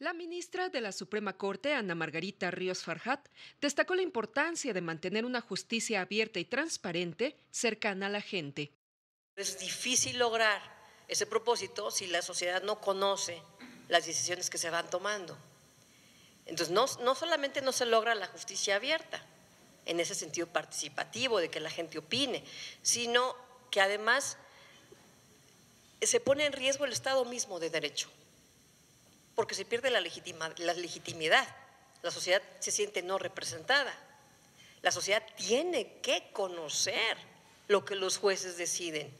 La ministra de la Suprema Corte, Ana Margarita Ríos Farhat, destacó la importancia de mantener una justicia abierta y transparente cercana a la gente. Es difícil lograr ese propósito si la sociedad no conoce las decisiones que se van tomando. Entonces, no, no solamente no se logra la justicia abierta, en ese sentido participativo, de que la gente opine, sino que además se pone en riesgo el Estado mismo de derecho porque se pierde la, la legitimidad. La sociedad se siente no representada. La sociedad tiene que conocer lo que los jueces deciden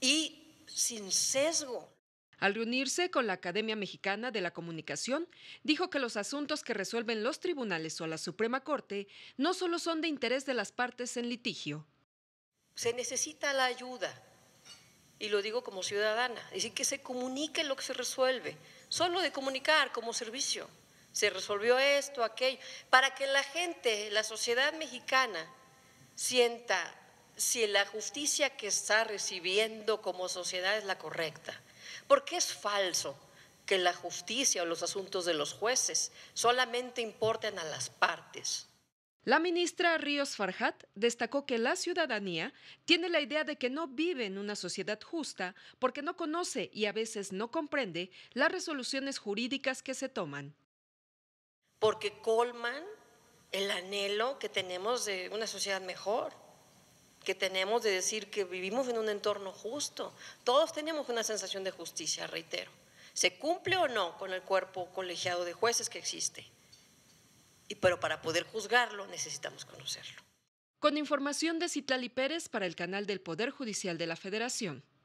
y sin sesgo. Al reunirse con la Academia Mexicana de la Comunicación, dijo que los asuntos que resuelven los tribunales o la Suprema Corte no solo son de interés de las partes en litigio. Se necesita la ayuda y lo digo como ciudadana, es decir, que se comunique lo que se resuelve, solo de comunicar como servicio. Se resolvió esto, aquello, para que la gente, la sociedad mexicana, sienta si la justicia que está recibiendo como sociedad es la correcta. Porque es falso que la justicia o los asuntos de los jueces solamente importen a las partes. La ministra Ríos Farhat destacó que la ciudadanía tiene la idea de que no vive en una sociedad justa porque no conoce y a veces no comprende las resoluciones jurídicas que se toman. Porque colman el anhelo que tenemos de una sociedad mejor, que tenemos de decir que vivimos en un entorno justo. Todos tenemos una sensación de justicia, reitero. ¿Se cumple o no con el cuerpo colegiado de jueces que existe? pero para poder juzgarlo necesitamos conocerlo. Con información de Citlali Pérez para el canal del Poder Judicial de la Federación.